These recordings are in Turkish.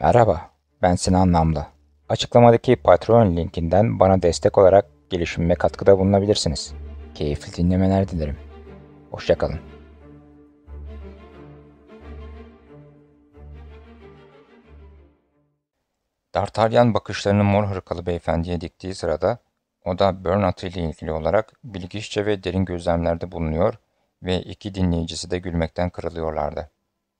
Merhaba, ben Sinan Namlı. Açıklamadaki Patreon linkinden bana destek olarak gelişimime katkıda bulunabilirsiniz. Keyifli dinlemeler dilerim. Hoşçakalın. Dartaryan bakışlarını mor hırkalı beyefendiye diktiği sırada o da burnout ile ilgili olarak bilgiççe ve derin gözlemlerde bulunuyor ve iki dinleyicisi de gülmekten kırılıyorlardı.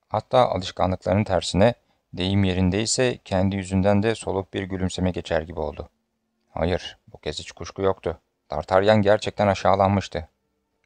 Hatta alışkanlıklarının tersine Deyim yerindeyse kendi yüzünden de soluk bir gülümseme geçer gibi oldu. Hayır, bu kez hiç kuşku yoktu. Tartaryan gerçekten aşağılanmıştı.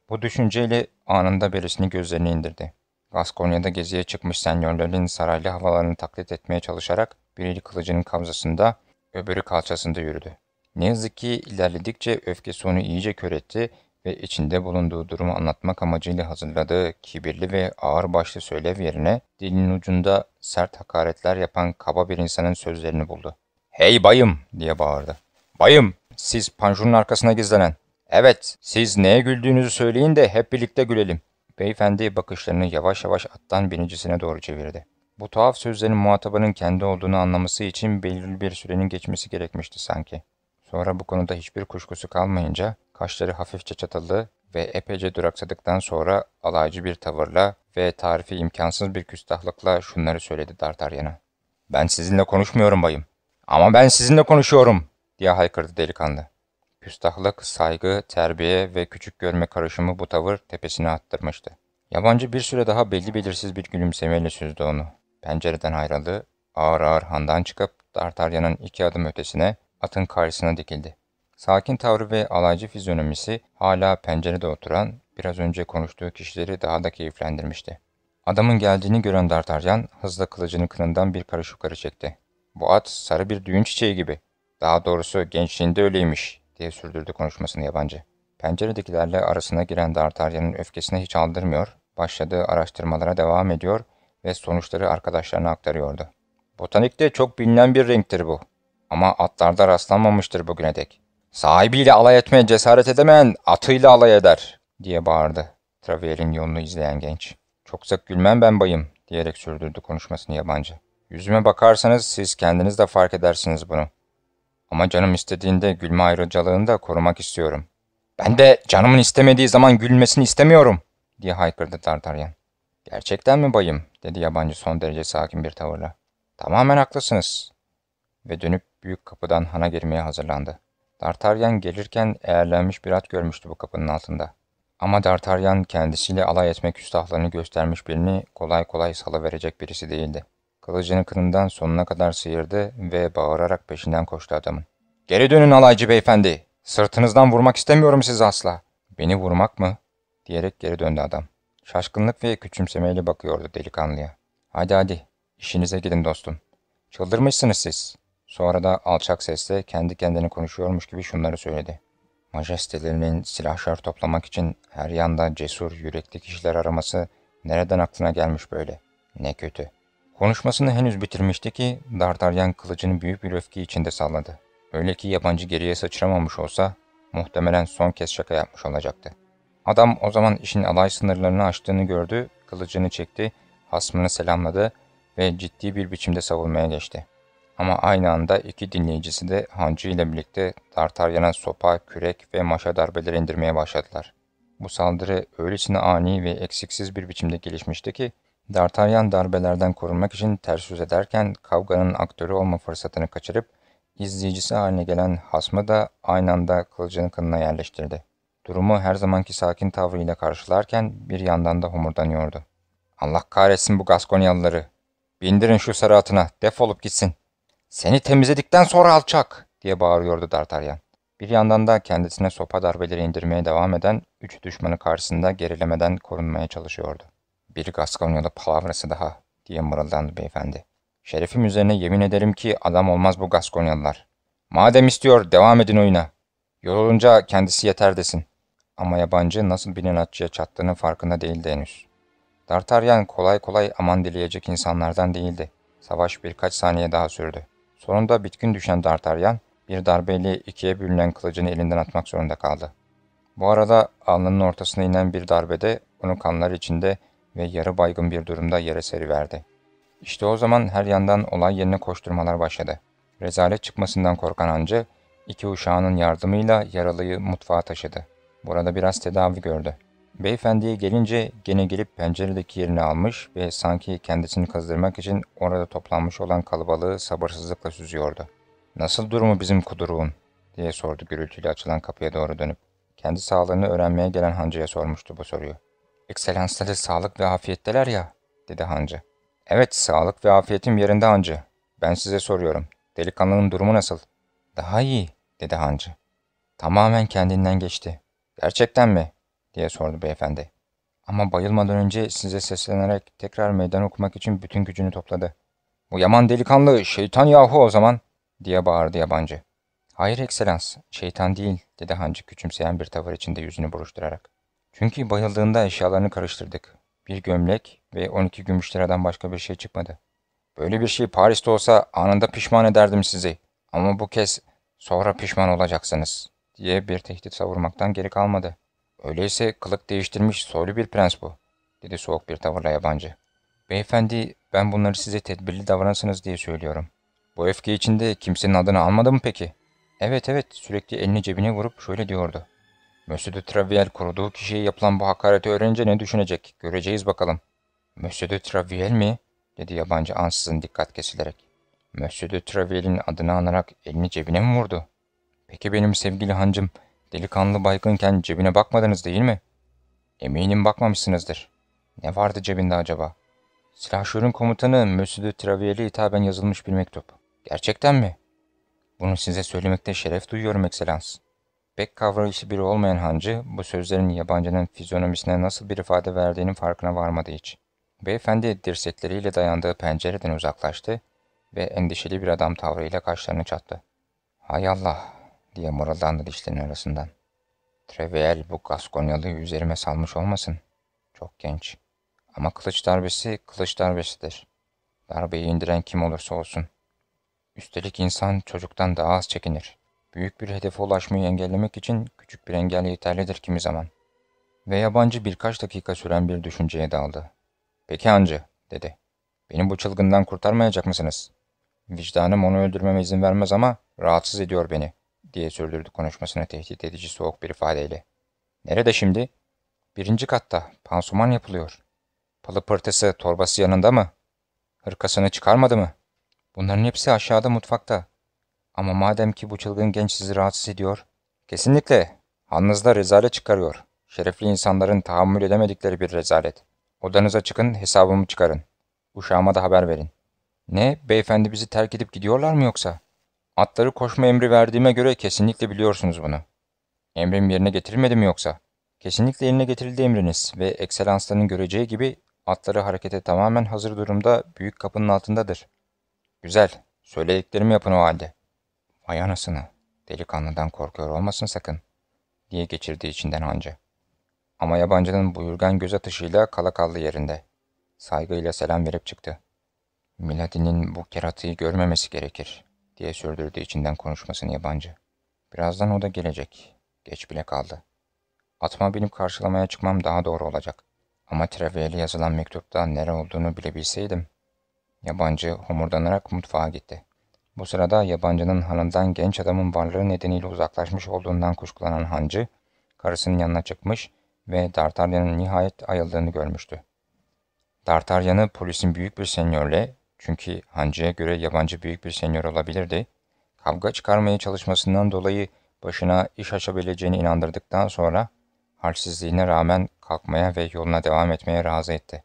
Bu düşünceyle anında berisini gözlerini indirdi. Gaskonya'da geziye çıkmış senyörlerin saraylı havalarını taklit etmeye çalışarak biri kılıcının kavzasında, öbürü kalçasında yürüdü. Ne yazık ki ilerledikçe öfkesi onu iyice kör etti ve içinde bulunduğu durumu anlatmak amacıyla hazırladığı kibirli ve ağırbaşlı söylev yerine dilinin ucunda sert hakaretler yapan kaba bir insanın sözlerini buldu. ''Hey bayım!'' diye bağırdı. ''Bayım, siz panjurun arkasına gizlenen. Evet, siz neye güldüğünüzü söyleyin de hep birlikte gülelim.'' Beyefendi bakışlarını yavaş yavaş attan binicisine doğru çevirdi. Bu tuhaf sözlerin muhatabının kendi olduğunu anlaması için belirli bir sürenin geçmesi gerekmişti sanki. Sonra bu konuda hiçbir kuşkusu kalmayınca Kaşları hafifçe çatalı ve epeyce duraksadıktan sonra alaycı bir tavırla ve tarifi imkansız bir küstahlıkla şunları söyledi D'Artagnan. ''Ben sizinle konuşmuyorum bayım. Ama ben sizinle konuşuyorum.'' diye haykırdı delikanlı. Küstahlık, saygı, terbiye ve küçük görme karışımı bu tavır tepesine attırmıştı. Yabancı bir süre daha belli belirsiz bir gülümsemeyle süzdü onu. Pencereden ayrıldı, ağır ağır handan çıkıp D'Artagnan'ın iki adım ötesine atın karşısına dikildi. Sakin tavrı ve alaycı fizyonomisi hala pencerede oturan, biraz önce konuştuğu kişileri daha da keyiflendirmişti. Adamın geldiğini gören Dartaryan hızla kılıcını kınından bir karış yukarı çekti. Bu at sarı bir düğün çiçeği gibi. Daha doğrusu gençliğinde öyleymiş diye sürdürdü konuşmasını yabancı. Penceredekilerle arasına giren Dartaryan'ın öfkesine hiç aldırmıyor, başladığı araştırmalara devam ediyor ve sonuçları arkadaşlarına aktarıyordu. Botanikte çok bilinen bir renktir bu. Ama atlarda rastlanmamıştır bugüne dek. Sahibiyle alay etmeye cesaret edemeyen atıyla alay eder diye bağırdı. Travel'in yolunu izleyen genç. Çok sık gülmem ben bayım diyerek sürdürdü konuşmasını yabancı. Yüzüme bakarsanız siz kendiniz de fark edersiniz bunu. Ama canım istediğinde gülme ayrıcalığını da korumak istiyorum. Ben de canımın istemediği zaman gülmesini istemiyorum diye haykırdı Tartaryan. Gerçekten mi bayım dedi yabancı son derece sakin bir tavırla. Tamamen haklısınız ve dönüp büyük kapıdan hana girmeye hazırlandı. Dartaryan gelirken eğerlenmiş bir at görmüştü bu kapının altında. Ama Dartaryan kendisiyle alay etmek üstahlarını göstermiş birini kolay kolay salıverecek birisi değildi. Kılıcını kınından sonuna kadar sıyırdı ve bağırarak peşinden koştu adamın. ''Geri dönün alaycı beyefendi! Sırtınızdan vurmak istemiyorum sizi asla!'' ''Beni vurmak mı?'' diyerek geri döndü adam. Şaşkınlık ve küçümsemeyle bakıyordu delikanlıya. ''Hadi hadi, işinize gidin dostum. Çıldırmışsınız siz. Sonra da alçak sesle kendi kendine konuşuyormuş gibi şunları söyledi. Majestelerinin silahşar toplamak için her yanda cesur, yürekli kişiler araması nereden aklına gelmiş böyle? Ne kötü. Konuşmasını henüz bitirmişti ki Dardaryan kılıcını büyük bir öfke içinde salladı. Öyle ki yabancı geriye sıçramamış olsa muhtemelen son kez şaka yapmış olacaktı. Adam o zaman işin alay sınırlarını aştığını gördü, kılıcını çekti, hasmını selamladı ve ciddi bir biçimde savunmaya geçti. Ama aynı anda iki dinleyicisi de hancı ile birlikte Tartaryan'a sopa, kürek ve maşa darbeleri indirmeye başladılar. Bu saldırı öylesine ani ve eksiksiz bir biçimde gelişmişti ki Dartaryan darbelerden korunmak için ters yüz ederken kavganın aktörü olma fırsatını kaçırıp izleyicisi haline gelen hasmı da aynı anda kılıcını kınına yerleştirdi. Durumu her zamanki sakin tavrıyla karşılarken bir yandan da homurdanıyordu. Allah kahretsin bu Gaskonyalıları. Bindirin şu sarı atına, defolup gitsin. Seni temizledikten sonra alçak diye bağırıyordu D'Artagnan. Bir yandan da kendisine sopa darbeleri indirmeye devam eden üç düşmanı karşısında gerilemeden korunmaya çalışıyordu. Bir Gaskonyalı palavrası daha diye mırıldandı beyefendi. Şerefim üzerine yemin ederim ki adam olmaz bu Gaskonyalılar. Madem istiyor devam edin oyuna. Yorulunca kendisi yeter desin. Ama yabancı nasıl bir inatçıya çattığının farkında değildi henüz. D'Artagnan kolay kolay aman dileyecek insanlardan değildi. Savaş birkaç saniye daha sürdü. Sonunda bitkin düşen Dartaryan, bir darbeyle ikiye bölünen kılıcını elinden atmak zorunda kaldı. Bu arada alnının ortasına inen bir darbede onu kanlar içinde ve yarı baygın bir durumda yere seriverdi. İşte o zaman her yandan olay yerine koşturmalar başladı. Rezalet çıkmasından korkan hancı, iki uşağının yardımıyla yaralıyı mutfağa taşıdı. Burada biraz tedavi gördü. Beyefendiye gelince gene gelip penceredeki yerini almış ve sanki kendisini kazdırmak için orada toplanmış olan kalabalığı sabırsızlıkla süzüyordu. ''Nasıl durumu bizim kuduruğun?'' diye sordu gürültüyle açılan kapıya doğru dönüp. Kendi sağlığını öğrenmeye gelen hancıya sormuştu bu soruyu. ''Ekselansları sağlık ve afiyetteler ya.'' dedi hancı. ''Evet, sağlık ve afiyetim yerinde hancı. Ben size soruyorum. Delikanlının durumu nasıl?'' ''Daha iyi.'' dedi hancı. ''Tamamen kendinden geçti.'' ''Gerçekten mi?'' diye sordu beyefendi. Ama bayılmadan önce size seslenerek tekrar meydan okumak için bütün gücünü topladı. Bu yaman delikanlı şeytan yahu o zaman diye bağırdı yabancı. Hayır ekselans şeytan değil dedi hancı küçümseyen bir tavır içinde yüzünü buruşturarak. Çünkü bayıldığında eşyalarını karıştırdık. Bir gömlek ve 12 gümüş liradan başka bir şey çıkmadı. Böyle bir şey Paris'te olsa anında pişman ederdim sizi. Ama bu kez sonra pişman olacaksınız diye bir tehdit savurmaktan geri kalmadı. Öyleyse kılık değiştirmiş soylu bir prens bu, dedi soğuk bir tavırla yabancı. Beyefendi, ben bunları size tedbirli davranırsınız diye söylüyorum. Bu öfke içinde kimsenin adını almadı mı peki? Evet evet, sürekli elini cebine vurup şöyle diyordu. Monsieur de Traviel koruduğu kişiye yapılan bu hakareti öğrenince ne düşünecek? Göreceğiz bakalım. Monsieur de Traviel mi? dedi yabancı ansızın dikkat kesilerek. Monsieur de Traviel'in adını anarak elini cebine mi vurdu? Peki benim sevgili hancım, Delikanlı baygınken cebine bakmadınız değil mi? Eminim bakmamışsınızdır. Ne vardı cebinde acaba? Silahşörün komutanı Mösyö Travier'e hitaben yazılmış bir mektup. Gerçekten mi? Bunu size söylemekte şeref duyuyorum ekselans. Pek kavrayışı biri olmayan hancı bu sözlerin yabancının fizyonomisine nasıl bir ifade verdiğinin farkına varmadı hiç. Beyefendi dirsekleriyle dayandığı pencereden uzaklaştı ve endişeli bir adam tavrıyla kaşlarını çattı. Hay Allah, diye mırıldandı dişlerinin arasından. Trevel bu Gaskonyalı üzerime salmış olmasın. Çok genç. Ama kılıç darbesi kılıç darbesidir. Darbeyi indiren kim olursa olsun. Üstelik insan çocuktan daha az çekinir. Büyük bir hedefe ulaşmayı engellemek için küçük bir engel yeterlidir kimi zaman. Ve yabancı birkaç dakika süren bir düşünceye daldı. Peki hancı, dedi. Beni bu çılgından kurtarmayacak mısınız? Vicdanım onu öldürmeme izin vermez ama rahatsız ediyor beni diye sürdürdü konuşmasını tehdit edici soğuk bir ifadeyle. Nerede şimdi? Birinci katta. Pansuman yapılıyor. Palı pırtısı, torbası yanında mı? Hırkasını çıkarmadı mı? Bunların hepsi aşağıda mutfakta. Ama madem ki bu çılgın genç sizi rahatsız ediyor. Kesinlikle. Hanınızda rezalet çıkarıyor. Şerefli insanların tahammül edemedikleri bir rezalet. Odanıza çıkın, hesabımı çıkarın. Uşağıma da haber verin. Ne, beyefendi bizi terk edip gidiyorlar mı yoksa? Atları koşma emri verdiğime göre kesinlikle biliyorsunuz bunu. Emrim yerine getirilmedi mi yoksa? Kesinlikle yerine getirildi emriniz ve ekselansların göreceği gibi atları harekete tamamen hazır durumda büyük kapının altındadır. Güzel, söylediklerimi yapın o halde. Vay anasını, delikanlıdan korkuyor olmasın sakın, diye geçirdi içinden anca. Ama yabancının buyurgan göz atışıyla kala kaldı yerinde. Saygıyla selam verip çıktı. Miladin'in bu keratıyı görmemesi gerekir diye sürdürdü içinden konuşmasını yabancı. Birazdan o da gelecek. Geç bile kaldı. Atma binip karşılamaya çıkmam daha doğru olacak. Ama Treviye'li yazılan mektupta nere olduğunu bile bilseydim. Yabancı homurdanarak mutfağa gitti. Bu sırada yabancının hanından genç adamın varlığı nedeniyle uzaklaşmış olduğundan kuşkulanan hancı, karısının yanına çıkmış ve Dartarya'nın nihayet ayıldığını görmüştü. Dartaryan'ı polisin büyük bir senyörle çünkü hancıya göre yabancı büyük bir senyor olabilirdi. Kavga çıkarmaya çalışmasından dolayı başına iş açabileceğini inandırdıktan sonra halsizliğine rağmen kalkmaya ve yoluna devam etmeye razı etti.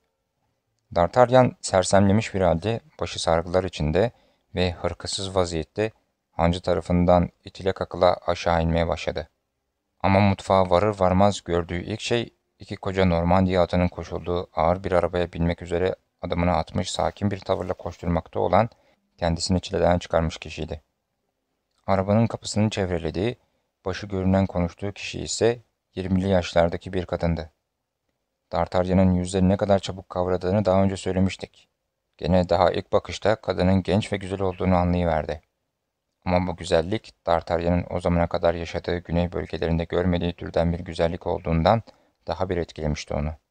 Dartaryan sersemlemiş bir halde başı sargılar içinde ve hırkasız vaziyette hancı tarafından itile kakıla aşağı inmeye başladı. Ama mutfağa varır varmaz gördüğü ilk şey iki koca Normandiya atının koşulduğu ağır bir arabaya binmek üzere adımını atmış sakin bir tavırla koşturmakta olan kendisini çileden çıkarmış kişiydi. Arabanın kapısını çevrelediği, başı görünen konuştuğu kişi ise 20'li yaşlardaki bir kadındı. Dartarya'nın yüzleri ne kadar çabuk kavradığını daha önce söylemiştik. Gene daha ilk bakışta kadının genç ve güzel olduğunu anlayıverdi. Ama bu güzellik Dartarya'nın o zamana kadar yaşadığı güney bölgelerinde görmediği türden bir güzellik olduğundan daha bir etkilemişti onu.